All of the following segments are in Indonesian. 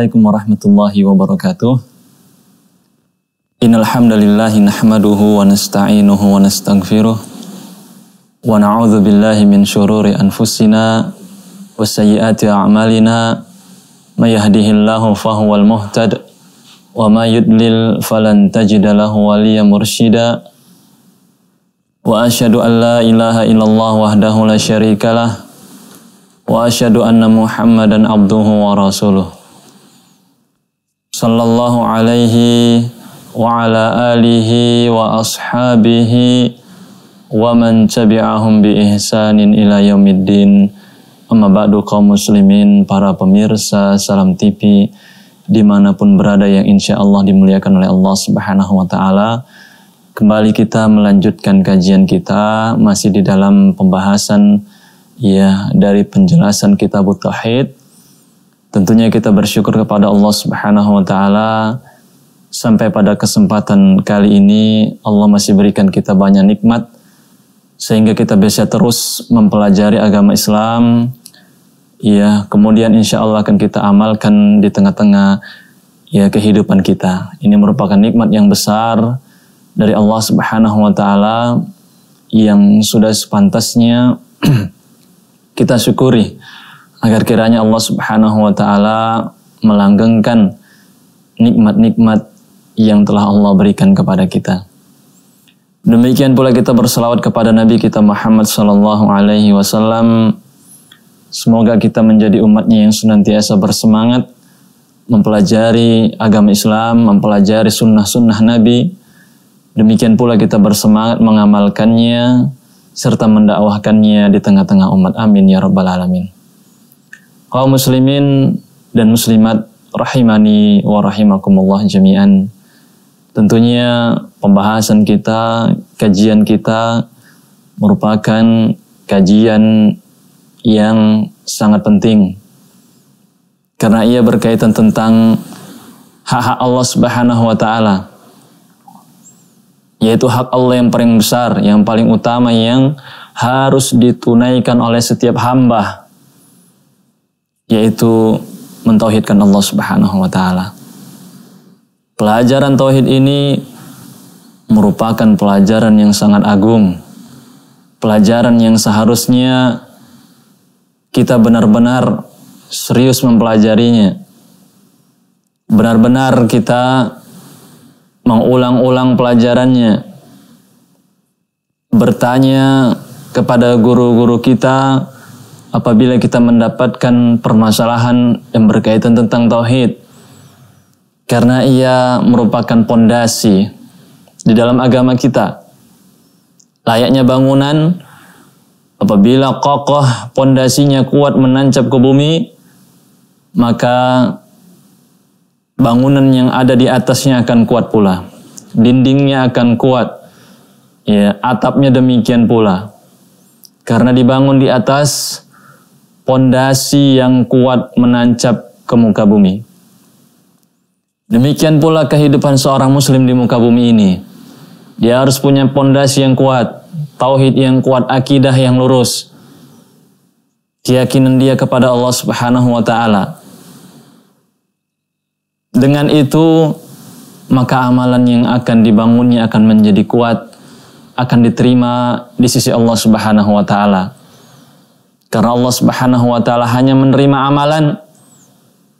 Assalamualaikum warahmatullahi wabarakatuh. Innal hamdalillah nahmaduhu wa nasta'inuhu wa nastaghfiruh wa na'udzu billahi min shururi anfusina wa sayyiati a'malina may yahdihillahu fahuwal muhtad wa may yudlil falan tajida lahu waliya mursyida wa asyhadu an la ilaha illallah wahdahu la syarikalah wa asyhadu anna muhammadan abduhu wa rasuluh sallallahu alaihi wa ala alihi wa ashabihi wa man tabi'ahum bi ihsanin ila yaumiddin amma ba'du kaum muslimin para pemirsa salam TV dimanapun berada yang insya Allah dimuliakan oleh Allah subhanahu wa ta'ala kembali kita melanjutkan kajian kita masih di dalam pembahasan ya dari penjelasan kitab Tauhid Tentunya kita bersyukur kepada Allah Subhanahu wa taala sampai pada kesempatan kali ini Allah masih berikan kita banyak nikmat sehingga kita bisa terus mempelajari agama Islam. iya kemudian insya Allah akan kita amalkan di tengah-tengah ya kehidupan kita. Ini merupakan nikmat yang besar dari Allah Subhanahu wa taala yang sudah sepantasnya kita syukuri agar kiranya Allah Subhanahu wa taala melanggengkan nikmat-nikmat yang telah Allah berikan kepada kita. Demikian pula kita berselawat kepada Nabi kita Muhammad sallallahu alaihi wasallam. Semoga kita menjadi umatnya yang senantiasa bersemangat mempelajari agama Islam, mempelajari sunnah-sunnah Nabi. Demikian pula kita bersemangat mengamalkannya serta mendakwahkannya di tengah-tengah umat. Amin ya rabbal alamin kaum muslimin dan muslimat rahimani wa rahimakumullah jami'an. Tentunya pembahasan kita, kajian kita merupakan kajian yang sangat penting karena ia berkaitan tentang hak-hak Allah Subhanahu wa taala yaitu hak Allah yang paling besar, yang paling utama yang harus ditunaikan oleh setiap hamba yaitu mentauhidkan Allah Subhanahu wa taala. Pelajaran tauhid ini merupakan pelajaran yang sangat agung. Pelajaran yang seharusnya kita benar-benar serius mempelajarinya. Benar-benar kita mengulang-ulang pelajarannya. Bertanya kepada guru-guru kita apabila kita mendapatkan permasalahan yang berkaitan tentang tauhid karena ia merupakan pondasi di dalam agama kita. Layaknya bangunan apabila kokoh pondasinya kuat menancap ke bumi maka bangunan yang ada di atasnya akan kuat pula. Dindingnya akan kuat. Ya, atapnya demikian pula. Karena dibangun di atas pondasi yang kuat menancap ke muka bumi. Demikian pula kehidupan seorang muslim di muka bumi ini. Dia harus punya pondasi yang kuat, tauhid yang kuat, akidah yang lurus. Keyakinan dia kepada Allah Subhanahu wa taala. Dengan itu maka amalan yang akan dibangunnya akan menjadi kuat, akan diterima di sisi Allah Subhanahu wa taala. Karena Allah Subhanahu wa taala hanya menerima amalan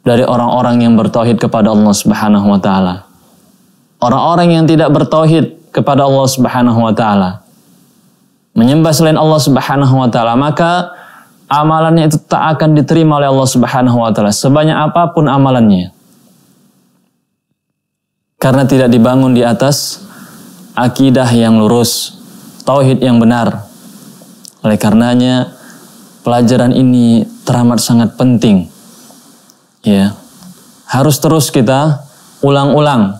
dari orang-orang yang bertauhid kepada Allah Subhanahu wa taala. Orang-orang yang tidak bertauhid kepada Allah Subhanahu wa taala menyembah selain Allah Subhanahu wa taala, maka amalannya itu tak akan diterima oleh Allah Subhanahu wa taala sebanyak apapun amalannya. Karena tidak dibangun di atas akidah yang lurus, tauhid yang benar. Oleh karenanya pelajaran ini teramat sangat penting. Ya. Harus terus kita ulang-ulang.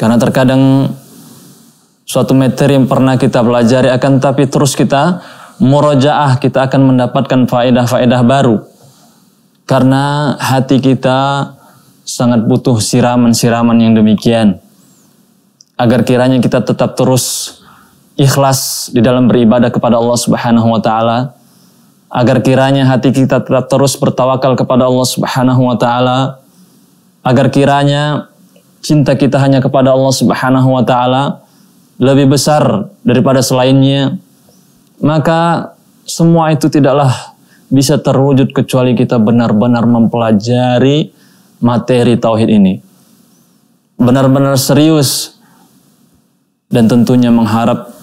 Karena terkadang suatu materi yang pernah kita pelajari akan tapi terus kita murojaah kita akan mendapatkan faedah-faedah baru. Karena hati kita sangat butuh siraman-siraman yang demikian. Agar kiranya kita tetap terus ikhlas di dalam beribadah kepada Allah Subhanahu wa taala agar kiranya hati kita tetap terus bertawakal kepada Allah Subhanahu wa taala agar kiranya cinta kita hanya kepada Allah Subhanahu wa taala lebih besar daripada selainnya maka semua itu tidaklah bisa terwujud kecuali kita benar-benar mempelajari materi tauhid ini benar-benar serius dan tentunya mengharap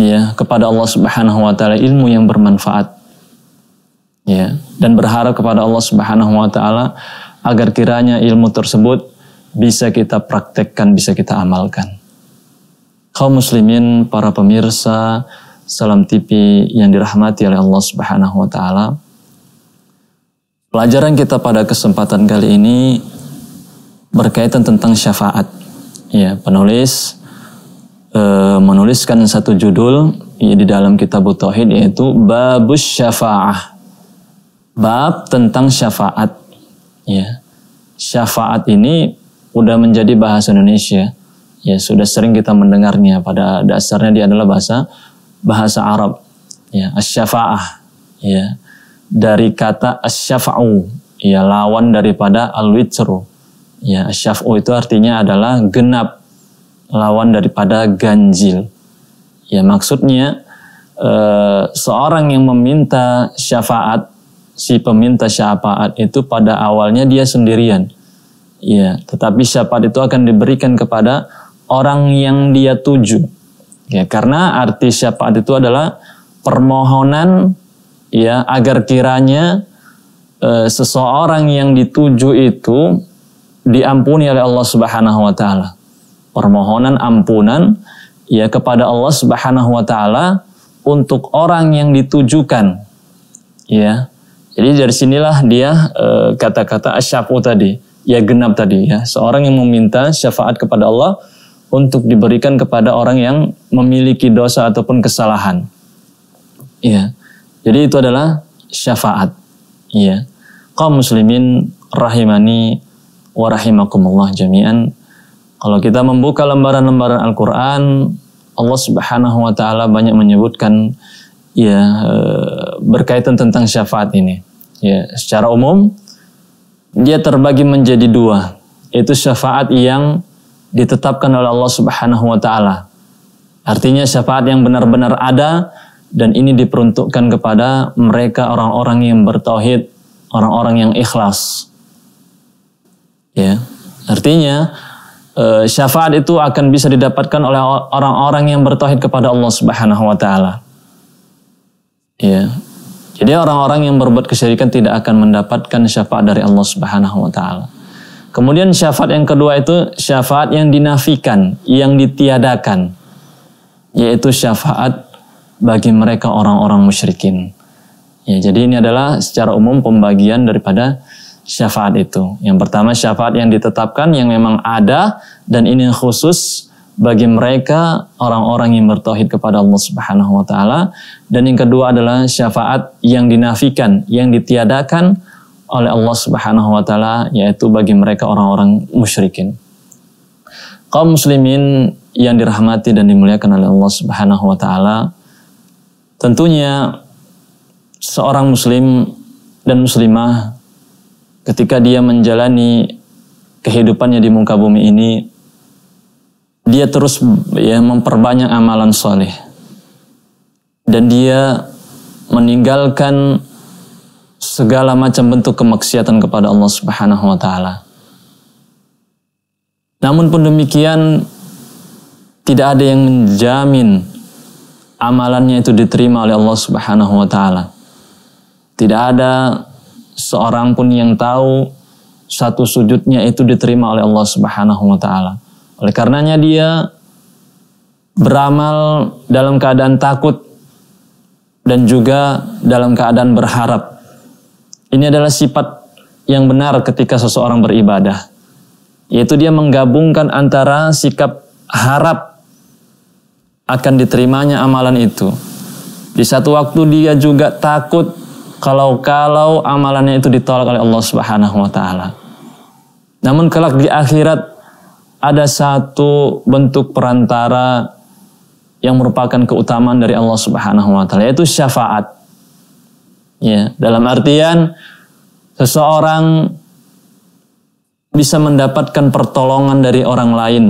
ya kepada Allah Subhanahu wa taala ilmu yang bermanfaat ya dan berharap kepada Allah Subhanahu wa taala agar kiranya ilmu tersebut bisa kita praktekkan, bisa kita amalkan. Kaum muslimin, para pemirsa Salam TV yang dirahmati oleh Allah Subhanahu wa taala. Pelajaran kita pada kesempatan kali ini berkaitan tentang syafaat. Ya, penulis e, menuliskan satu judul di dalam kitab Tauhid yaitu Babus Syafa'ah bab tentang syafaat. Ya. Syafaat ini udah menjadi bahasa Indonesia. Ya, sudah sering kita mendengarnya. Pada dasarnya dia adalah bahasa bahasa Arab. Ya, asyafaah Ya. Dari kata asyafau ya lawan daripada al Ya, asyafau itu artinya adalah genap lawan daripada ganjil. Ya, maksudnya e, seorang yang meminta syafaat si peminta syafaat itu pada awalnya dia sendirian. Ya, tetapi syafaat itu akan diberikan kepada orang yang dia tuju. Ya, karena arti syafaat itu adalah permohonan ya agar kiranya e, seseorang yang dituju itu diampuni oleh Allah Subhanahu wa taala. Permohonan ampunan ya kepada Allah Subhanahu wa taala untuk orang yang ditujukan. Ya, jadi dari sinilah dia eh, kata-kata e, tadi, ya genap tadi ya. Seorang yang meminta syafaat kepada Allah untuk diberikan kepada orang yang memiliki dosa ataupun kesalahan. Iya. Jadi itu adalah syafaat. Iya. Kaum muslimin rahimani wa rahimakumullah jami'an. Kalau kita membuka lembaran-lembaran Al-Qur'an, Allah Subhanahu wa taala banyak menyebutkan ya eh, berkaitan tentang syafaat ini. Ya, secara umum dia terbagi menjadi dua, yaitu syafaat yang ditetapkan oleh Allah Subhanahu wa taala. Artinya syafaat yang benar-benar ada dan ini diperuntukkan kepada mereka orang-orang yang bertauhid, orang-orang yang ikhlas. Ya. Artinya eh, syafaat itu akan bisa didapatkan oleh orang-orang yang bertauhid kepada Allah Subhanahu wa taala. Ya. Jadi orang-orang yang berbuat kesyirikan tidak akan mendapatkan syafaat dari Allah Subhanahu wa taala. Kemudian syafaat yang kedua itu syafaat yang dinafikan, yang ditiadakan yaitu syafaat bagi mereka orang-orang musyrikin. Ya, jadi ini adalah secara umum pembagian daripada syafaat itu. Yang pertama syafaat yang ditetapkan yang memang ada dan ini khusus bagi mereka orang-orang yang bertauhid kepada Allah Subhanahu wa taala dan yang kedua adalah syafaat yang dinafikan yang ditiadakan oleh Allah Subhanahu wa taala yaitu bagi mereka orang-orang musyrikin. Kaum muslimin yang dirahmati dan dimuliakan oleh Allah Subhanahu wa taala tentunya seorang muslim dan muslimah ketika dia menjalani kehidupannya di muka bumi ini dia terus ya memperbanyak amalan soleh dan dia meninggalkan segala macam bentuk kemaksiatan kepada Allah Subhanahu wa taala. Namun pun demikian tidak ada yang menjamin amalannya itu diterima oleh Allah Subhanahu wa taala. Tidak ada seorang pun yang tahu satu sujudnya itu diterima oleh Allah Subhanahu wa taala oleh karenanya dia beramal dalam keadaan takut dan juga dalam keadaan berharap. Ini adalah sifat yang benar ketika seseorang beribadah. Yaitu dia menggabungkan antara sikap harap akan diterimanya amalan itu. Di satu waktu dia juga takut kalau-kalau amalannya itu ditolak oleh Allah Subhanahu wa taala. Namun kelak di akhirat ada satu bentuk perantara yang merupakan keutamaan dari Allah Subhanahu wa taala yaitu syafaat. Ya, dalam artian seseorang bisa mendapatkan pertolongan dari orang lain.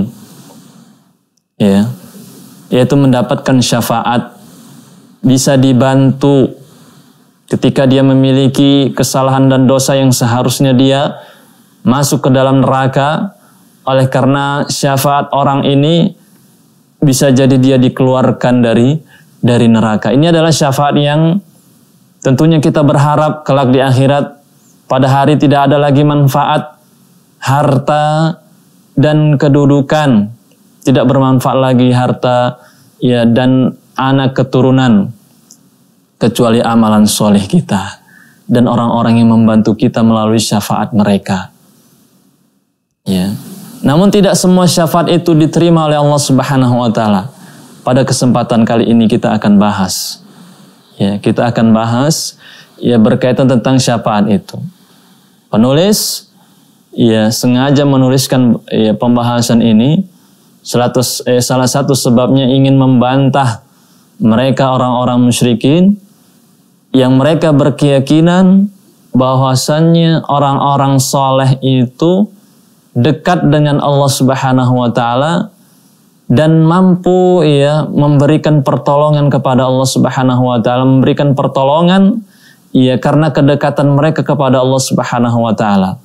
Ya. Yaitu mendapatkan syafaat bisa dibantu ketika dia memiliki kesalahan dan dosa yang seharusnya dia masuk ke dalam neraka oleh karena syafaat orang ini bisa jadi dia dikeluarkan dari dari neraka. Ini adalah syafaat yang tentunya kita berharap kelak di akhirat pada hari tidak ada lagi manfaat harta dan kedudukan tidak bermanfaat lagi harta ya dan anak keturunan kecuali amalan soleh kita dan orang-orang yang membantu kita melalui syafaat mereka. Ya. Namun tidak semua syafaat itu diterima oleh Allah Subhanahu wa taala. Pada kesempatan kali ini kita akan bahas. Ya, kita akan bahas ya berkaitan tentang syafaat itu. Penulis ya sengaja menuliskan ya, pembahasan ini selatus, eh, salah satu sebabnya ingin membantah mereka orang-orang musyrikin yang mereka berkeyakinan bahwasannya orang-orang soleh itu dekat dengan Allah Subhanahu wa taala dan mampu ya memberikan pertolongan kepada Allah Subhanahu wa taala, memberikan pertolongan ya karena kedekatan mereka kepada Allah Subhanahu wa taala.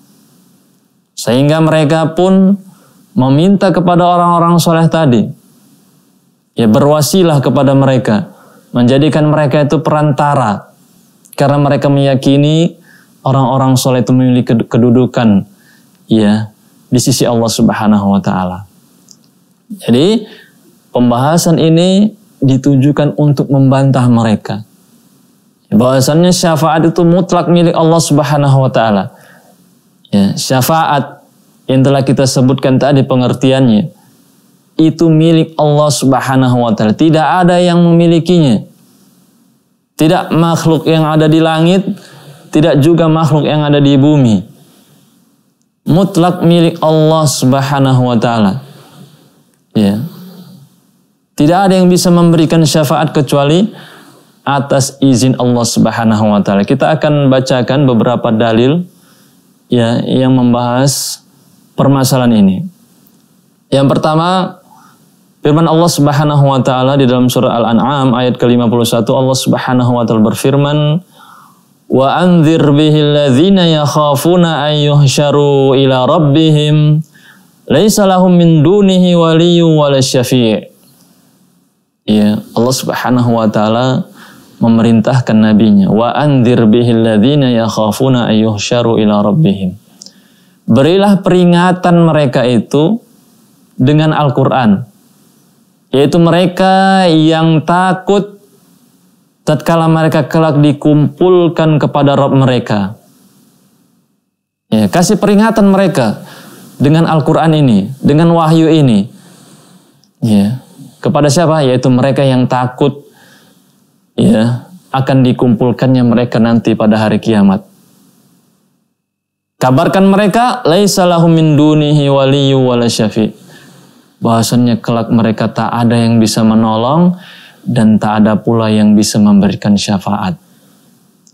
Sehingga mereka pun meminta kepada orang-orang soleh tadi. Ya berwasilah kepada mereka. Menjadikan mereka itu perantara. Karena mereka meyakini orang-orang soleh itu memiliki kedudukan. Ya di sisi Allah Subhanahu wa taala. Jadi pembahasan ini ditujukan untuk membantah mereka. Bahwasannya syafaat itu mutlak milik Allah Subhanahu wa taala. Ya, syafaat yang telah kita sebutkan tadi pengertiannya itu milik Allah Subhanahu wa taala. Tidak ada yang memilikinya. Tidak makhluk yang ada di langit, tidak juga makhluk yang ada di bumi mutlak milik Allah Subhanahu wa taala. Ya. Tidak ada yang bisa memberikan syafaat kecuali atas izin Allah Subhanahu wa taala. Kita akan bacakan beberapa dalil ya yang membahas permasalahan ini. Yang pertama firman Allah Subhanahu wa taala di dalam surah Al-An'am ayat ke-51 Allah Subhanahu wa taala berfirman wa anzir bihi alladhina yakhafuna an yuhsyaru ila rabbihim laisa lahum min dunihi waliyyun wala syafi' ya Allah Subhanahu wa taala memerintahkan nabinya wa anzir bihi alladhina yakhafuna an yuhsyaru ila rabbihim berilah peringatan mereka itu dengan Al-Qur'an yaitu mereka yang takut tatkala mereka kelak dikumpulkan kepada Rob mereka. Ya, kasih peringatan mereka dengan Al-Quran ini, dengan wahyu ini. Ya, kepada siapa? Yaitu mereka yang takut ya akan dikumpulkannya mereka nanti pada hari kiamat. Kabarkan mereka, laisa lahum min dunihi waliyyu wala syafi'. Bahasannya kelak mereka tak ada yang bisa menolong, dan tak ada pula yang bisa memberikan syafaat.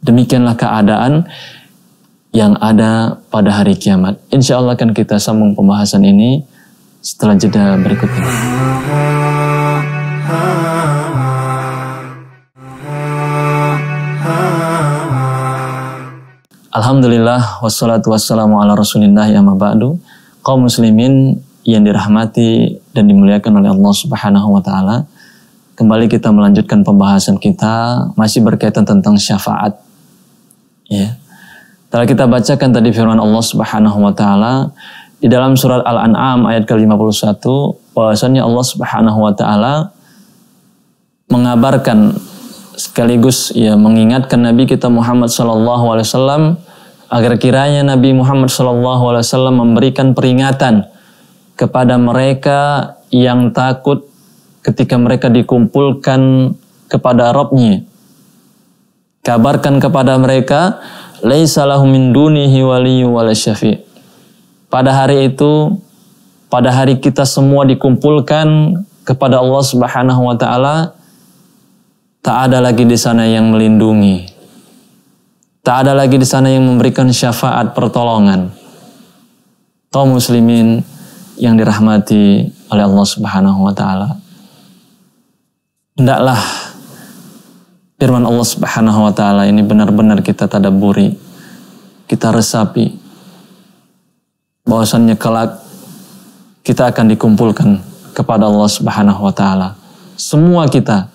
Demikianlah keadaan yang ada pada hari kiamat. Insya Allah akan kita sambung pembahasan ini setelah jeda berikut ini. Alhamdulillah wassalatu wassalamu ala rasulillah ya mabadu. Kaum muslimin yang dirahmati dan dimuliakan oleh Allah subhanahu wa ta'ala. Kembali kita melanjutkan pembahasan kita masih berkaitan tentang syafaat. Ya. Telah kita bacakan tadi firman Allah Subhanahu wa taala di dalam surat Al-An'am ayat ke-51 bahwasanya Allah Subhanahu wa taala mengabarkan sekaligus ya mengingatkan Nabi kita Muhammad sallallahu alaihi wasallam agar kiranya Nabi Muhammad sallallahu alaihi wasallam memberikan peringatan kepada mereka yang takut ketika mereka dikumpulkan kepada Robnya. Kabarkan kepada mereka, Laisa min dunihi waliyu wala pada hari itu pada hari kita semua dikumpulkan kepada Allah Subhanahu wa taala tak ada lagi di sana yang melindungi tak ada lagi di sana yang memberikan syafaat pertolongan kaum muslimin yang dirahmati oleh Allah Subhanahu wa taala hendaklah firman Allah Subhanahu wa taala ini benar-benar kita tadaburi, kita resapi. Bahwasannya kelak kita akan dikumpulkan kepada Allah Subhanahu wa taala. Semua kita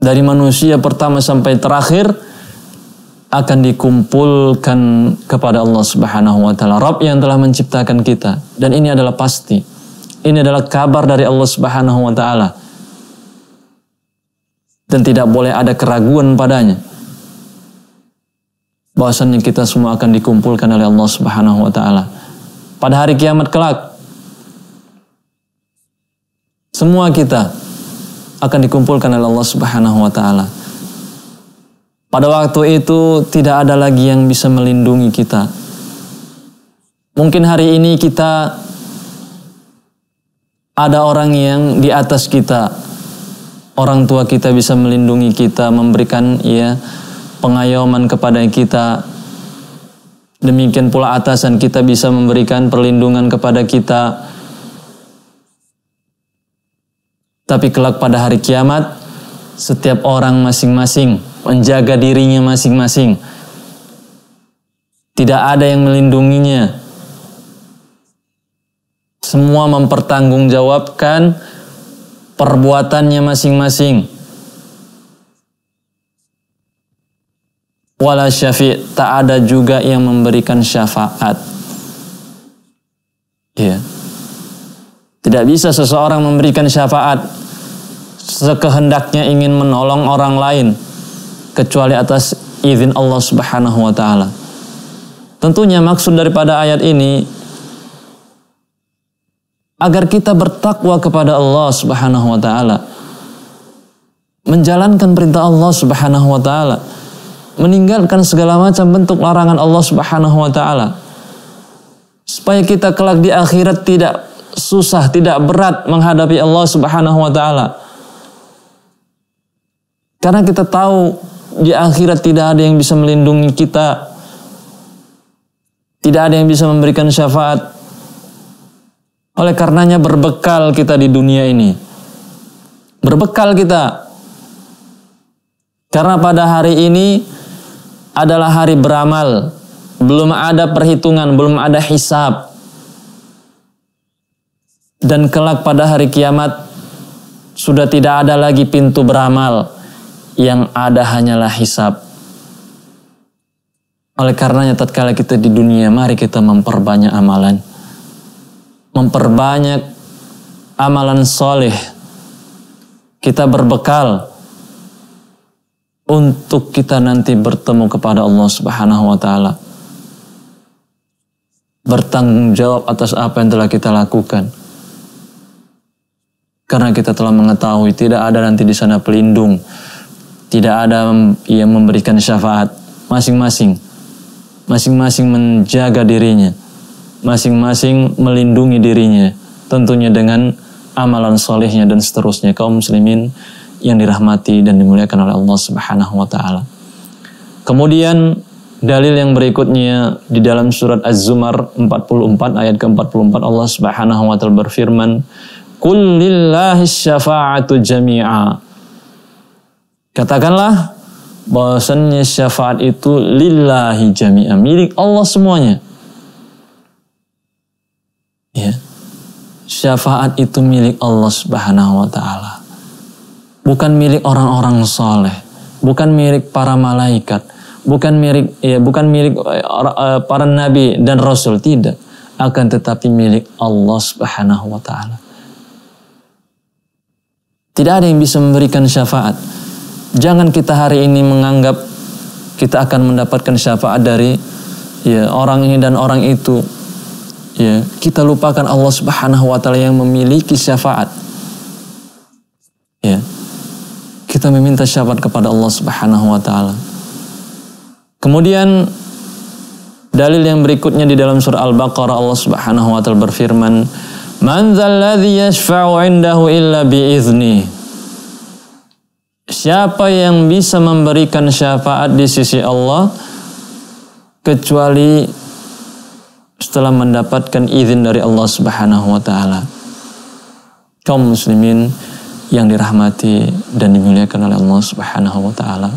dari manusia pertama sampai terakhir akan dikumpulkan kepada Allah Subhanahu wa taala, Rabb yang telah menciptakan kita dan ini adalah pasti. Ini adalah kabar dari Allah Subhanahu wa taala. Dan tidak boleh ada keraguan padanya. Bahwasanya kita semua akan dikumpulkan oleh Allah Subhanahu wa taala pada hari kiamat kelak. Semua kita akan dikumpulkan oleh Allah Subhanahu wa taala. Pada waktu itu tidak ada lagi yang bisa melindungi kita. Mungkin hari ini kita ada orang yang di atas kita. Orang tua kita bisa melindungi kita, memberikan ya pengayoman kepada kita. Demikian pula atasan kita bisa memberikan perlindungan kepada kita. Tapi kelak pada hari kiamat, setiap orang masing-masing menjaga dirinya masing-masing. Tidak ada yang melindunginya, semua mempertanggungjawabkan perbuatannya masing-masing. Wala syafi' tak ada juga yang memberikan syafaat. Ya. Tidak bisa seseorang memberikan syafaat sekehendaknya ingin menolong orang lain kecuali atas izin Allah Subhanahu wa taala. Tentunya maksud daripada ayat ini agar kita bertakwa kepada Allah Subhanahu wa taala. Menjalankan perintah Allah Subhanahu wa taala. Meninggalkan segala macam bentuk larangan Allah Subhanahu wa taala. Supaya kita kelak di akhirat tidak susah, tidak berat menghadapi Allah Subhanahu wa taala. Karena kita tahu di akhirat tidak ada yang bisa melindungi kita. Tidak ada yang bisa memberikan syafaat oleh karenanya berbekal kita di dunia ini. Berbekal kita. Karena pada hari ini adalah hari beramal. Belum ada perhitungan, belum ada hisab. Dan kelak pada hari kiamat sudah tidak ada lagi pintu beramal. Yang ada hanyalah hisab. Oleh karenanya tatkala kita di dunia, mari kita memperbanyak amalan memperbanyak amalan soleh kita berbekal untuk kita nanti bertemu kepada Allah Subhanahu wa taala. Bertanggung jawab atas apa yang telah kita lakukan. Karena kita telah mengetahui tidak ada nanti di sana pelindung, tidak ada yang memberikan syafaat masing-masing. Masing-masing menjaga dirinya masing-masing melindungi dirinya tentunya dengan amalan solehnya dan seterusnya kaum muslimin yang dirahmati dan dimuliakan oleh Allah Subhanahu wa taala. Kemudian dalil yang berikutnya di dalam surat Az-Zumar 44 ayat ke-44 Allah Subhanahu wa taala berfirman, "Qul lillahi syafa'atu jami'a." Katakanlah bahwasannya syafaat itu lillahi jami'a, milik Allah semuanya. Ya. Syafaat itu milik Allah Subhanahu wa taala. Bukan milik orang-orang soleh, bukan milik para malaikat, bukan milik ya bukan milik eh, eh, para nabi dan rasul tidak, akan tetapi milik Allah Subhanahu wa taala. Tidak ada yang bisa memberikan syafaat. Jangan kita hari ini menganggap kita akan mendapatkan syafaat dari ya orang ini dan orang itu ya kita lupakan Allah Subhanahu wa taala yang memiliki syafaat ya kita meminta syafaat kepada Allah Subhanahu wa taala kemudian dalil yang berikutnya di dalam surah Al-Baqarah Allah Subhanahu wa taala berfirman man dzalladzi yashfa'u 'indahu illa Siapa yang bisa memberikan syafaat di sisi Allah kecuali setelah mendapatkan izin dari Allah Subhanahu wa taala. Kaum muslimin yang dirahmati dan dimuliakan oleh Allah Subhanahu wa taala.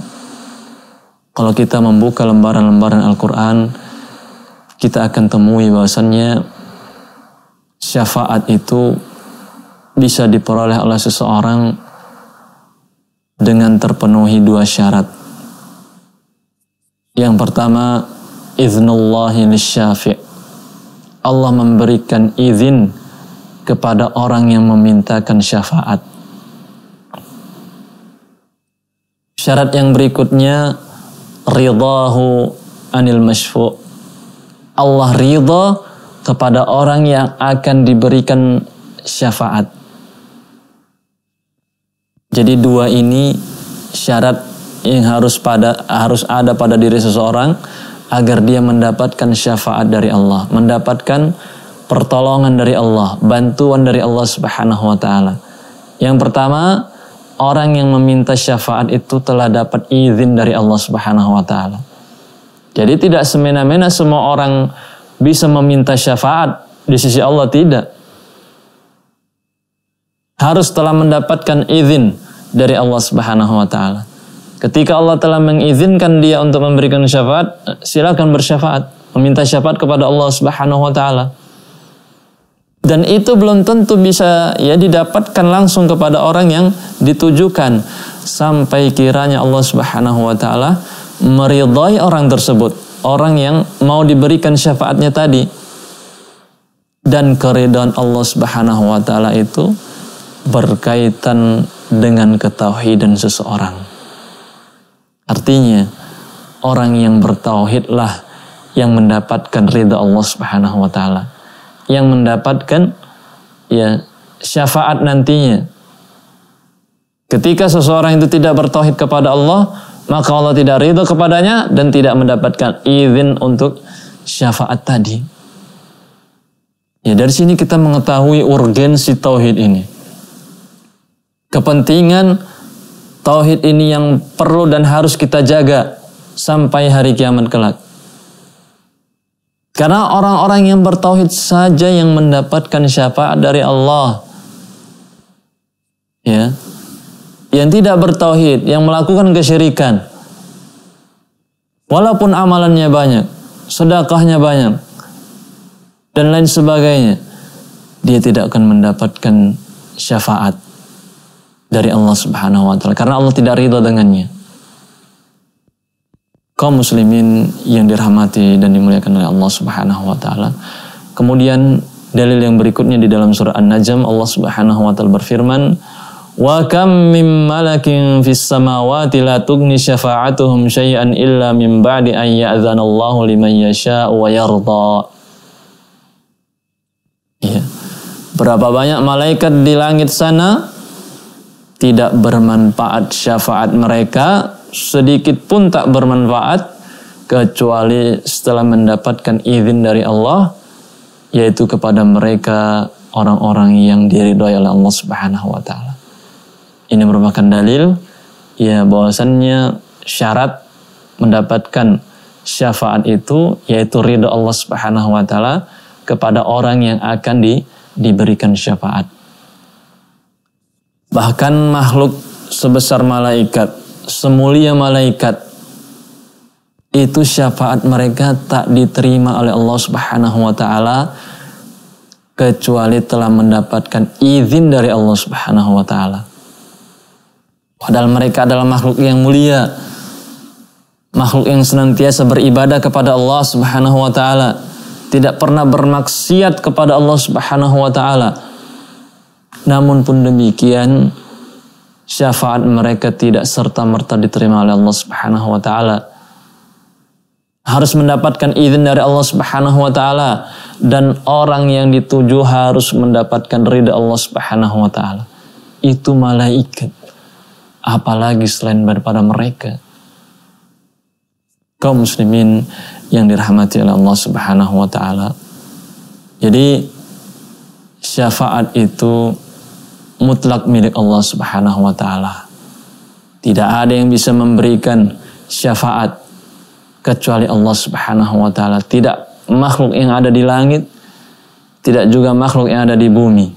Kalau kita membuka lembaran-lembaran Al-Qur'an, kita akan temui bahwasannya syafaat itu bisa diperoleh oleh seseorang dengan terpenuhi dua syarat. Yang pertama, iznullahi lisyafi' Allah memberikan izin kepada orang yang memintakan syafaat. Syarat yang berikutnya ridahu anil masyfu. Allah ridha kepada orang yang akan diberikan syafaat. Jadi dua ini syarat yang harus pada harus ada pada diri seseorang agar dia mendapatkan syafaat dari Allah, mendapatkan pertolongan dari Allah, bantuan dari Allah Subhanahu wa taala. Yang pertama, orang yang meminta syafaat itu telah dapat izin dari Allah Subhanahu wa taala. Jadi tidak semena-mena semua orang bisa meminta syafaat di sisi Allah tidak. Harus telah mendapatkan izin dari Allah Subhanahu wa taala. Ketika Allah telah mengizinkan dia untuk memberikan syafaat, silakan bersyafaat, meminta syafaat kepada Allah Subhanahu wa taala. Dan itu belum tentu bisa ya didapatkan langsung kepada orang yang ditujukan sampai kiranya Allah Subhanahu wa taala meridhai orang tersebut, orang yang mau diberikan syafaatnya tadi. Dan keridhaan Allah Subhanahu wa taala itu berkaitan dengan ketauhidan seseorang. Artinya, orang yang bertauhidlah yang mendapatkan ridha Allah Subhanahu wa taala. Yang mendapatkan ya syafaat nantinya. Ketika seseorang itu tidak bertauhid kepada Allah, maka Allah tidak ridha kepadanya dan tidak mendapatkan izin untuk syafaat tadi. Ya, dari sini kita mengetahui urgensi tauhid ini. Kepentingan Tauhid ini yang perlu dan harus kita jaga sampai hari kiamat kelak. Karena orang-orang yang bertauhid saja yang mendapatkan syafaat dari Allah. Ya. Yang tidak bertauhid, yang melakukan kesyirikan. Walaupun amalannya banyak, sedekahnya banyak, dan lain sebagainya, dia tidak akan mendapatkan syafaat dari Allah Subhanahu wa taala karena Allah tidak ridha dengannya. Kaum muslimin yang dirahmati dan dimuliakan oleh Allah Subhanahu wa taala. Kemudian dalil yang berikutnya di dalam surah An-Najm Allah Subhanahu wa taala berfirman, "Wa kam mim malakin fis samawati la tughni syafa'atuhum syai'an illa min ba'di an ya'dzanallahu liman yasha'u wa yarda." Iya. Berapa banyak malaikat di langit sana tidak bermanfaat syafaat mereka sedikit pun tak bermanfaat kecuali setelah mendapatkan izin dari Allah yaitu kepada mereka orang-orang yang diridhoi oleh Allah Subhanahu wa taala. Ini merupakan dalil ya bahwasannya syarat mendapatkan syafaat itu yaitu ridho Allah Subhanahu wa taala kepada orang yang akan di, diberikan syafaat. Bahkan makhluk sebesar malaikat, semulia malaikat, itu syafaat mereka tak diterima oleh Allah Subhanahu wa taala kecuali telah mendapatkan izin dari Allah Subhanahu wa taala. Padahal mereka adalah makhluk yang mulia, makhluk yang senantiasa beribadah kepada Allah Subhanahu wa taala, tidak pernah bermaksiat kepada Allah Subhanahu wa taala namun pun demikian syafaat mereka tidak serta-merta diterima oleh Allah Subhanahu wa taala. Harus mendapatkan izin dari Allah Subhanahu wa taala dan orang yang dituju harus mendapatkan ridha Allah Subhanahu wa taala. Itu malaikat. Apalagi selain daripada mereka. Kaum muslimin yang dirahmati oleh Allah Subhanahu wa taala. Jadi syafaat itu mutlak milik Allah Subhanahu wa taala. Tidak ada yang bisa memberikan syafaat kecuali Allah Subhanahu wa taala. Tidak makhluk yang ada di langit, tidak juga makhluk yang ada di bumi.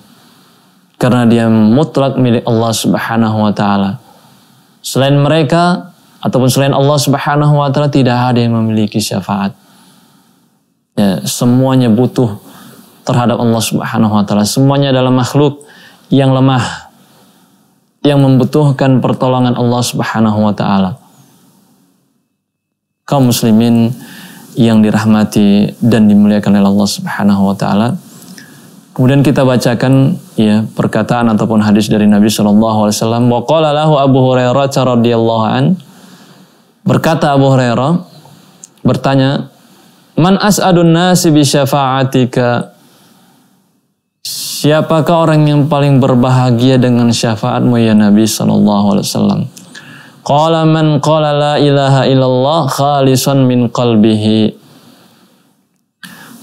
Karena dia mutlak milik Allah Subhanahu wa taala. Selain mereka ataupun selain Allah Subhanahu wa taala tidak ada yang memiliki syafaat. Ya, semuanya butuh terhadap Allah Subhanahu wa taala. Semuanya adalah makhluk yang lemah yang membutuhkan pertolongan Allah Subhanahu wa taala. Kaum muslimin yang dirahmati dan dimuliakan oleh Allah Subhanahu wa taala. Kemudian kita bacakan ya perkataan ataupun hadis dari Nabi Shallallahu alaihi wasallam, "Wa lahu Abu Hurairah radhiyallahu an" Berkata Abu Hurairah bertanya, "Man as'adun nasi bi syafa'atika?" Siapakah orang yang paling berbahagia dengan syafaatmu ya Nabi Sallallahu Alaihi Wasallam? Qala man qala la ilaha illallah khalisan min qalbihi.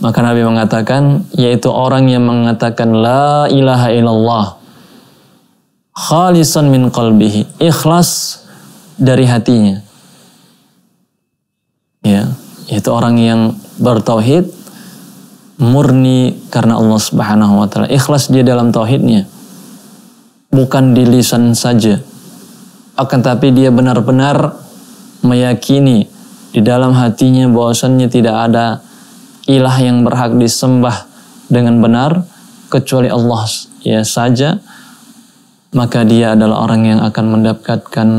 Maka Nabi mengatakan, yaitu orang yang mengatakan la ilaha illallah khalisan min qalbihi, ikhlas dari hatinya. Ya, yaitu orang yang bertauhid murni karena Allah Subhanahu wa taala. Ikhlas dia dalam tauhidnya. Bukan di lisan saja. Akan tapi dia benar-benar meyakini di dalam hatinya bahwasannya tidak ada ilah yang berhak disembah dengan benar kecuali Allah ya saja maka dia adalah orang yang akan mendapatkan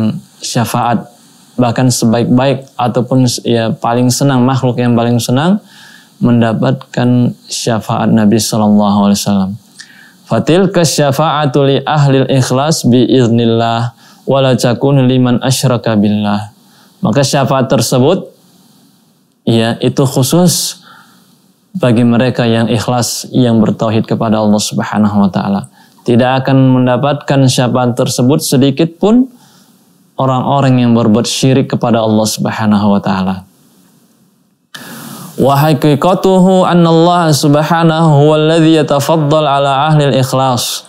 syafaat bahkan sebaik-baik ataupun ya paling senang makhluk yang paling senang mendapatkan syafaat Nabi Shallallahu Alaihi Wasallam. Fatil ke syafaatul ahlil ikhlas bi idnillah walajakun liman asyraka billah. Maka syafaat tersebut ya itu khusus bagi mereka yang ikhlas yang bertauhid kepada Allah Subhanahu wa taala. Tidak akan mendapatkan syafaat tersebut sedikit pun orang-orang yang berbuat syirik kepada Allah Subhanahu wa taala. Wa haqiqatuhu anna Allah subhanahu alladhi yatafaddal ala ahli ikhlas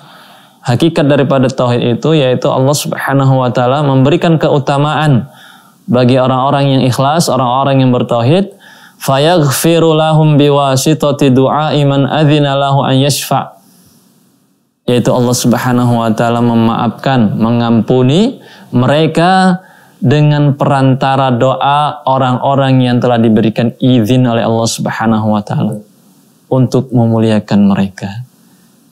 Hakikat daripada tauhid itu yaitu Allah Subhanahu wa taala memberikan keutamaan bagi orang-orang yang ikhlas, orang-orang yang bertauhid, fayaghfiru lahum biwasitati du'a'i man adhina lahu an yashfa' yaitu Allah Subhanahu wa taala memaafkan, mengampuni mereka dengan perantara doa orang-orang yang telah diberikan izin oleh Allah Subhanahu wa taala untuk memuliakan mereka.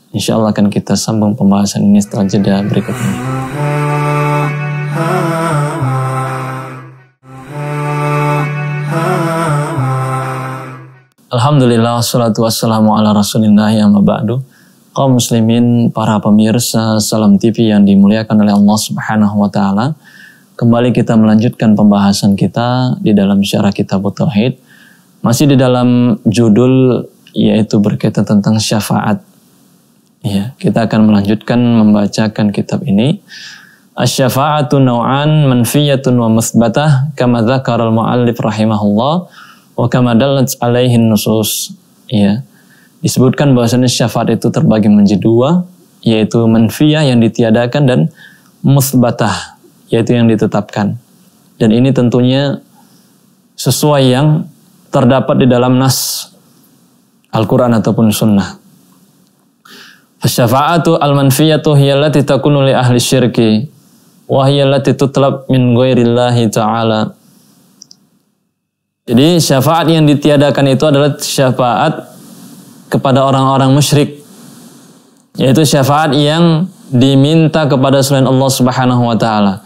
Insya Allah akan kita sambung pembahasan ini setelah jeda berikut ini. Alhamdulillah, salatu wassalamu ala rasulillah ya ma'ba'du. Kaum muslimin, para pemirsa Salam TV yang dimuliakan oleh Allah subhanahu wa ta'ala. Kembali kita melanjutkan pembahasan kita di dalam syarah kitab Tauhid. Masih di dalam judul yaitu berkaitan tentang syafaat. Ya, kita akan melanjutkan membacakan kitab ini. Asy-syafa'atu naw'an manfiyatun wa musbatah kama dzakara al-mu'allif rahimahullah wa kama dallat alaihi nusus. Ya. Disebutkan bahwasanya syafaat itu terbagi menjadi dua, yaitu manfiyah yang ditiadakan dan musbatah yaitu yang ditetapkan. Dan ini tentunya sesuai yang terdapat di dalam nas Al-Quran ataupun sunnah. Asyafa'atu al-manfiyatu hiyallati takunu li ahli syirki wa hiyallati tutlab min ghairillahi ta'ala. Jadi syafaat yang ditiadakan itu adalah syafaat kepada orang-orang musyrik. Yaitu syafaat yang diminta kepada selain Allah Subhanahu wa taala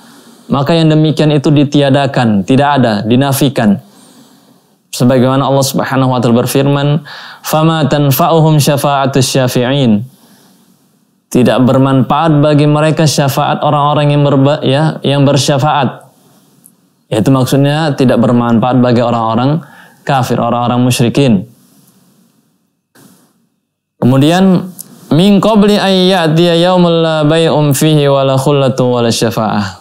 maka yang demikian itu ditiadakan, tidak ada, dinafikan. Sebagaimana Allah Subhanahu wa taala berfirman, "Fama tanfa'uhum syafa'atus syafi'in." Tidak bermanfaat bagi mereka syafaat orang-orang yang berba, ya, yang bersyafaat. Yaitu maksudnya tidak bermanfaat bagi orang-orang kafir, orang-orang musyrikin. Kemudian min qabli an ya'tiya yaumul la bai'un fihi wala khullatu wala syafa'ah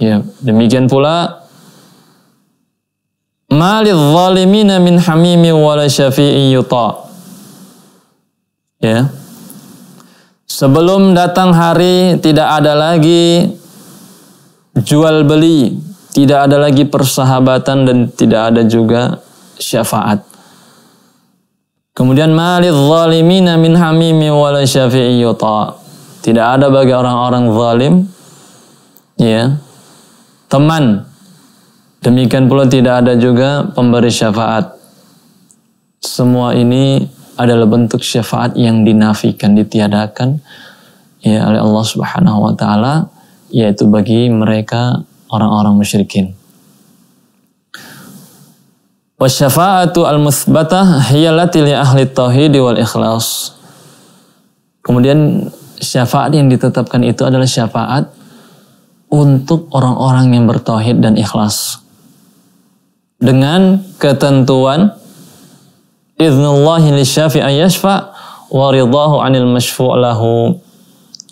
Ya, demikian pula malil zalimina min hamimi wala syafi'i yuta. Ya. Sebelum datang hari tidak ada lagi jual beli, tidak ada lagi persahabatan dan tidak ada juga syafaat. Kemudian malil zalimina min hamimi wala syafi'i yuta. Tidak ada bagi orang-orang zalim ya teman. Demikian pula tidak ada juga pemberi syafaat. Semua ini adalah bentuk syafaat yang dinafikan, ditiadakan ya oleh Allah Subhanahu wa taala yaitu bagi mereka orang-orang musyrikin. Wasyafa'atu al-musbatah hiyalatil li ahli tauhid wal ikhlas. Kemudian syafaat yang ditetapkan itu adalah syafaat untuk orang-orang yang bertauhid dan ikhlas. Dengan ketentuan idznullah lisyafi'i yashfa wa ridahu 'anil masyfu' lahu.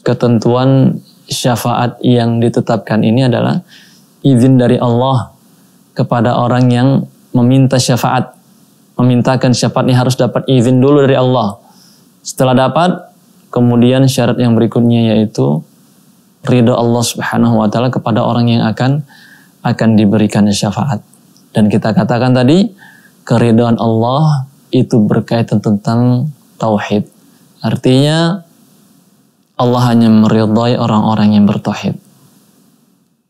Ketentuan syafaat yang ditetapkan ini adalah izin dari Allah kepada orang yang meminta syafaat. Memintakan syafaat ini harus dapat izin dulu dari Allah. Setelah dapat, kemudian syarat yang berikutnya yaitu ridho Allah Subhanahu wa taala kepada orang yang akan akan diberikan syafaat. Dan kita katakan tadi keridhaan Allah itu berkaitan tentang tauhid. Artinya Allah hanya meridhai orang-orang yang bertauhid.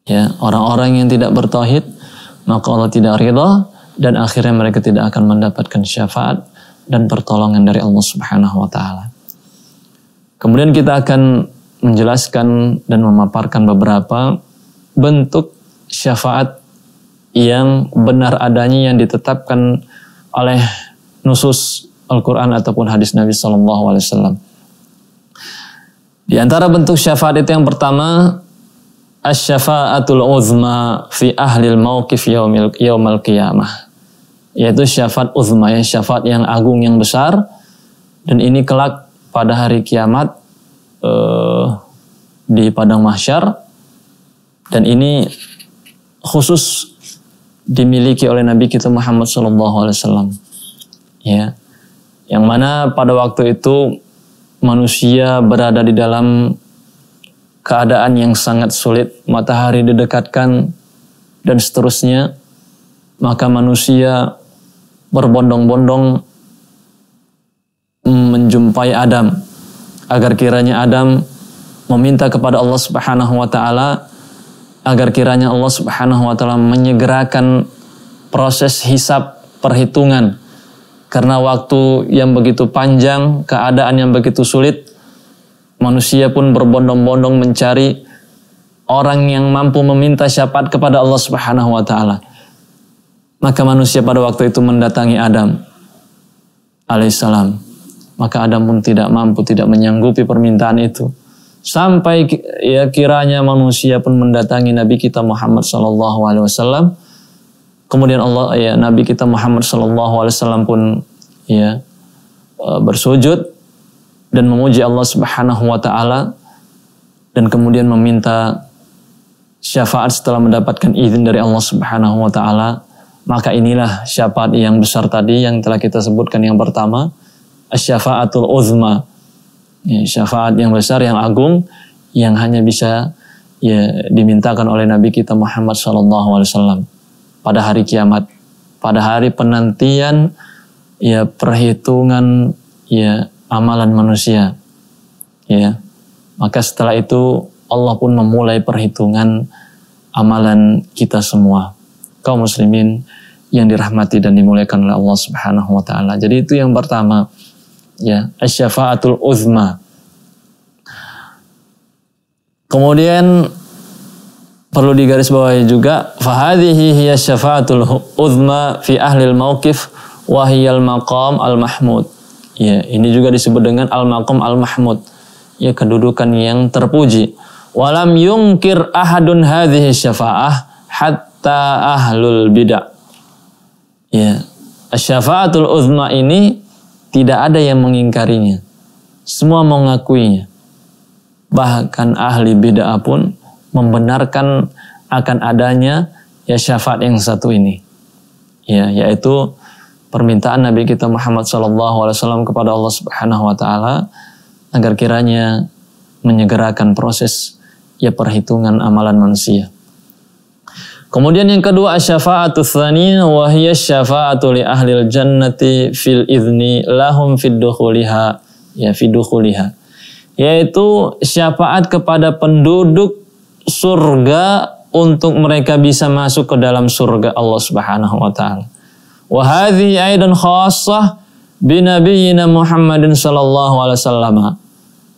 Ya, orang-orang yang tidak bertauhid maka Allah tidak ridha dan akhirnya mereka tidak akan mendapatkan syafaat dan pertolongan dari Allah Subhanahu wa taala. Kemudian kita akan menjelaskan dan memaparkan beberapa bentuk syafaat yang benar adanya yang ditetapkan oleh nusus Al-Quran ataupun hadis Nabi saw. Di antara bentuk syafaat itu yang pertama asyafaatul uzma fi ahlil mauqif yaumil yaumal qiyamah yaitu syafaat uzma ya, syafaat yang agung yang besar dan ini kelak pada hari kiamat uh, di padang mahsyar dan ini khusus dimiliki oleh Nabi kita Muhammad SAW. Ya, yang mana pada waktu itu manusia berada di dalam keadaan yang sangat sulit, matahari didekatkan dan seterusnya, maka manusia berbondong-bondong menjumpai Adam agar kiranya Adam meminta kepada Allah Subhanahu wa taala agar kiranya Allah Subhanahu wa taala menyegerakan proses hisap perhitungan karena waktu yang begitu panjang, keadaan yang begitu sulit, manusia pun berbondong-bondong mencari orang yang mampu meminta syafaat kepada Allah Subhanahu wa taala. Maka manusia pada waktu itu mendatangi Adam alaihissalam. Maka Adam pun tidak mampu, tidak menyanggupi permintaan itu. Sampai ya kiranya manusia pun mendatangi Nabi kita Muhammad Shallallahu Alaihi Wasallam. Kemudian Allah ya Nabi kita Muhammad Shallallahu Alaihi Wasallam pun ya eh, bersujud dan memuji Allah Subhanahu Wa Taala dan kemudian meminta syafaat setelah mendapatkan izin dari Allah Subhanahu Wa Taala maka inilah syafaat yang besar tadi yang telah kita sebutkan yang pertama syafaatul uzma. Ya, syafaat yang besar, yang agung, yang hanya bisa ya, dimintakan oleh Nabi kita Muhammad SAW pada hari kiamat, pada hari penantian ya perhitungan ya amalan manusia. Ya. Maka setelah itu Allah pun memulai perhitungan amalan kita semua. kaum muslimin yang dirahmati dan dimuliakan oleh Allah Subhanahu wa taala. Jadi itu yang pertama ya asyafaatul uzma kemudian perlu digarisbawahi juga fahadhihi hiya syafaatul uzma fi ahli al-mauqif wa al maqam al-mahmud ya ini juga disebut dengan al-maqam al-mahmud ya kedudukan yang terpuji walam yungkir ahadun hadhihi syafaah hatta ahlul bidah ya syafaatul uzma ini tidak ada yang mengingkarinya. Semua mengakuinya. Bahkan ahli bid'ah pun membenarkan akan adanya ya syafaat yang satu ini. Ya, yaitu permintaan Nabi kita Muhammad SAW kepada Allah Subhanahu wa taala agar kiranya menyegerakan proses ya perhitungan amalan manusia. Kemudian yang kedua asy tsani wa hiya syafa'atu li ahli jannati fil idzni lahum fid dukhuliha ya fid dukhuliha yaitu syafaat kepada penduduk surga untuk mereka bisa masuk ke dalam surga Allah Subhanahu wa taala. Wa hadhi aidan khassah bi nabiyyina Muhammadin sallallahu alaihi wasallam.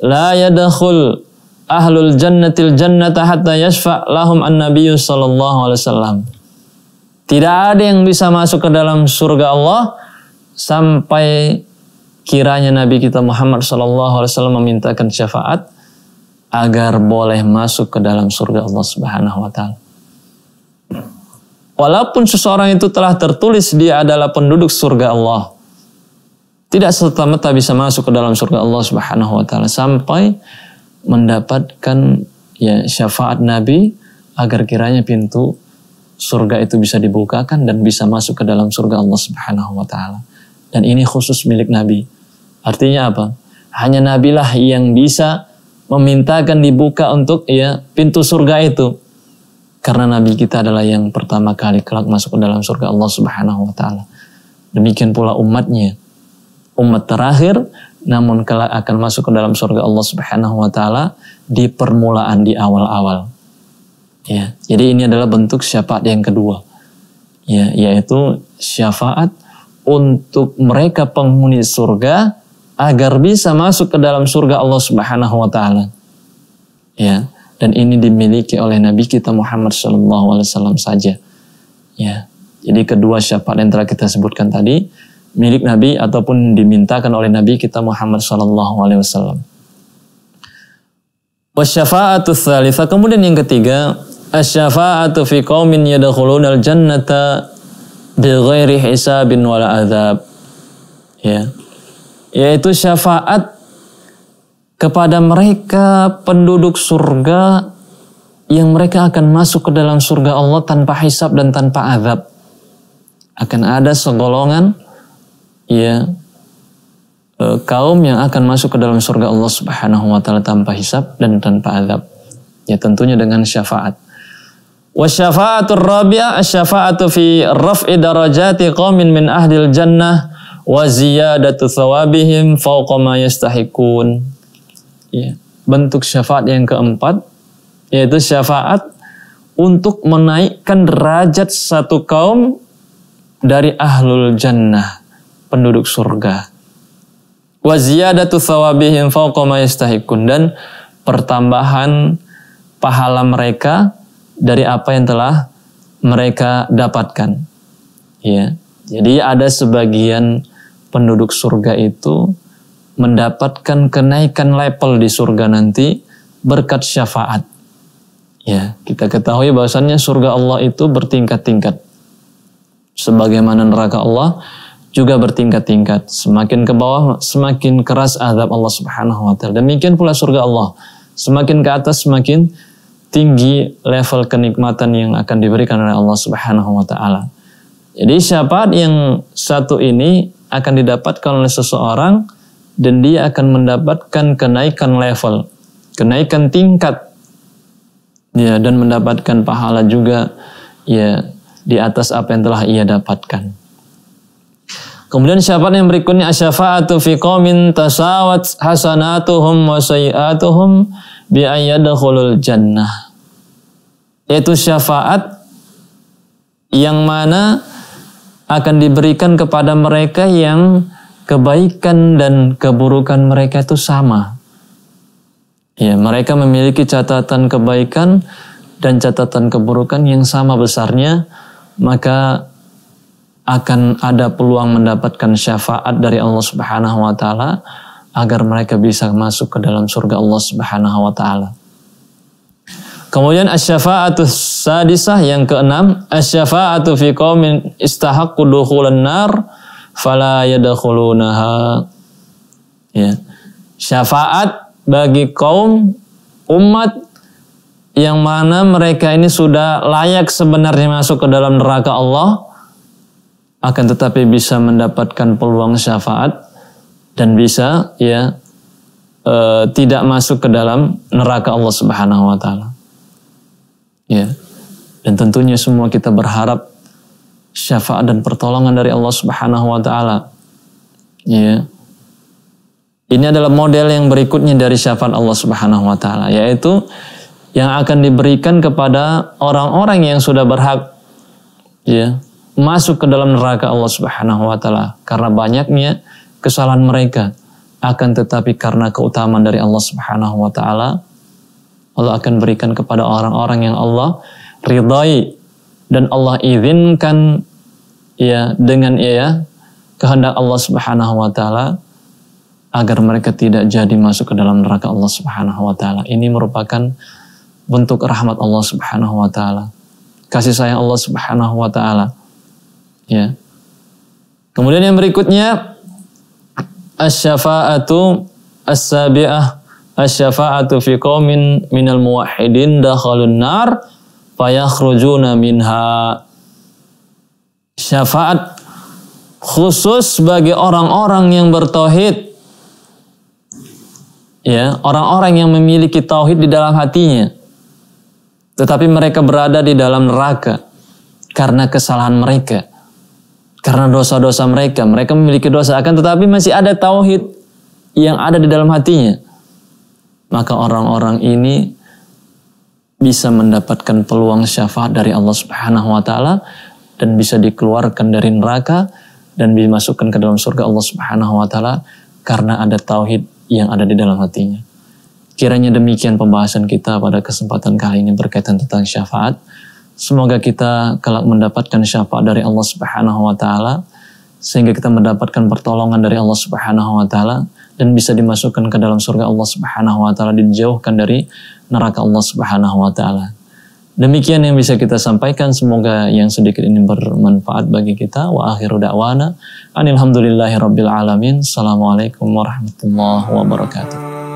La yadkhul ahlul jannatil jannata hatta yashfa lahum an-nabiyyu sallallahu alaihi wasallam. Tidak ada yang bisa masuk ke dalam surga Allah sampai kiranya Nabi kita Muhammad sallallahu alaihi wasallam memintakan syafaat agar boleh masuk ke dalam surga Allah Subhanahu wa taala. Walaupun seseorang itu telah tertulis dia adalah penduduk surga Allah. Tidak serta-merta bisa masuk ke dalam surga Allah Subhanahu wa taala sampai mendapatkan ya syafaat Nabi agar kiranya pintu surga itu bisa dibukakan dan bisa masuk ke dalam surga Allah Subhanahu wa taala. Dan ini khusus milik Nabi. Artinya apa? Hanya nabilah yang bisa memintakan dibuka untuk ya pintu surga itu. Karena nabi kita adalah yang pertama kali kelak masuk ke dalam surga Allah Subhanahu wa taala. Demikian pula umatnya. Umat terakhir namun kelak akan masuk ke dalam surga Allah Subhanahu wa taala di permulaan di awal-awal. Ya, jadi ini adalah bentuk syafaat yang kedua. Ya, yaitu syafaat untuk mereka penghuni surga agar bisa masuk ke dalam surga Allah Subhanahu wa taala. Ya, dan ini dimiliki oleh Nabi kita Muhammad sallallahu alaihi wasallam saja. Ya. Jadi kedua syafaat yang telah kita sebutkan tadi milik Nabi ataupun dimintakan oleh Nabi kita Muhammad Shallallahu Alaihi Wasallam. Wasyafa'atu thalitha. Kemudian yang ketiga, asyafa'atu fi qaumin al jannata bighairi hisabin wala azab. Ya. Yaitu syafaat kepada mereka penduduk surga yang mereka akan masuk ke dalam surga Allah tanpa hisab dan tanpa azab. Akan ada segolongan ya e, kaum yang akan masuk ke dalam surga Allah Subhanahu wa taala tanpa hisab dan tanpa azab. Ya tentunya dengan syafaat. Wasyafaatur rabi'ah asyafaatu fi raf'i darajati qaumin min ahdil jannah wa ziyadatu thawabihim fawqa ma yastahiqun. Ya, bentuk syafaat yang keempat yaitu syafaat untuk menaikkan derajat satu kaum dari ahlul jannah penduduk surga. Wa thawabihim fawqa ma dan pertambahan pahala mereka dari apa yang telah mereka dapatkan. Ya. Jadi ada sebagian penduduk surga itu mendapatkan kenaikan level di surga nanti berkat syafaat. Ya, kita ketahui bahwasannya surga Allah itu bertingkat-tingkat. Sebagaimana neraka Allah juga bertingkat-tingkat. Semakin ke bawah, semakin keras azab Allah Subhanahu wa taala. Demikian pula surga Allah. Semakin ke atas semakin tinggi level kenikmatan yang akan diberikan oleh Allah Subhanahu wa taala. Jadi siapa yang satu ini akan didapatkan oleh seseorang dan dia akan mendapatkan kenaikan level, kenaikan tingkat. Ya, dan mendapatkan pahala juga ya di atas apa yang telah ia dapatkan. Kemudian syafaat yang berikutnya asyafaatu fi qaumin tasawat hasanatuhum wa sayiatuhum bi ayyadkhulul jannah. Yaitu syafaat yang mana akan diberikan kepada mereka yang kebaikan dan keburukan mereka itu sama. Ya, mereka memiliki catatan kebaikan dan catatan keburukan yang sama besarnya, maka akan ada peluang mendapatkan syafaat dari Allah Subhanahu wa taala agar mereka bisa masuk ke dalam surga Allah Subhanahu wa taala. Kemudian asy-syafa'atu sadisah yang keenam, asy-syafa'atu fi qaumin istahaqqu dukhulan nar fala yadkhulunaha. Ya. Syafaat bagi kaum umat yang mana mereka ini sudah layak sebenarnya masuk ke dalam neraka Allah akan tetapi bisa mendapatkan peluang syafaat dan bisa ya e, tidak masuk ke dalam neraka Allah Subhanahu wa taala. Ya. Dan tentunya semua kita berharap syafaat dan pertolongan dari Allah Subhanahu wa taala. Ya. Ini adalah model yang berikutnya dari syafaat Allah Subhanahu wa taala yaitu yang akan diberikan kepada orang-orang yang sudah berhak ya masuk ke dalam neraka Allah Subhanahu wa taala karena banyaknya kesalahan mereka akan tetapi karena keutamaan dari Allah Subhanahu wa taala Allah akan berikan kepada orang-orang yang Allah ridai dan Allah izinkan ya dengan ya kehendak Allah Subhanahu wa taala agar mereka tidak jadi masuk ke dalam neraka Allah Subhanahu wa taala. Ini merupakan bentuk rahmat Allah Subhanahu wa taala. Kasih sayang Allah Subhanahu wa taala Ya. Kemudian yang berikutnya asy-syafa'atu as-sabi'ah asy-syafa'atu fi qaumin minal muwahhidin dakhalun nar fayakhrujuna minha. Syafaat khusus bagi orang-orang yang bertauhid. Ya, orang-orang yang memiliki tauhid di dalam hatinya. Tetapi mereka berada di dalam neraka karena kesalahan mereka karena dosa-dosa mereka. Mereka memiliki dosa akan tetapi masih ada tauhid yang ada di dalam hatinya. Maka orang-orang ini bisa mendapatkan peluang syafaat dari Allah Subhanahu wa taala dan bisa dikeluarkan dari neraka dan dimasukkan ke dalam surga Allah Subhanahu wa taala karena ada tauhid yang ada di dalam hatinya. Kiranya demikian pembahasan kita pada kesempatan kali ini berkaitan tentang syafaat. Semoga kita kelak mendapatkan syafaat dari Allah Subhanahu wa taala sehingga kita mendapatkan pertolongan dari Allah Subhanahu wa taala dan bisa dimasukkan ke dalam surga Allah Subhanahu wa taala dijauhkan dari neraka Allah Subhanahu wa taala. Demikian yang bisa kita sampaikan semoga yang sedikit ini bermanfaat bagi kita wa akhiru da'wana alhamdulillahi rabbil alamin. Assalamualaikum warahmatullahi wabarakatuh.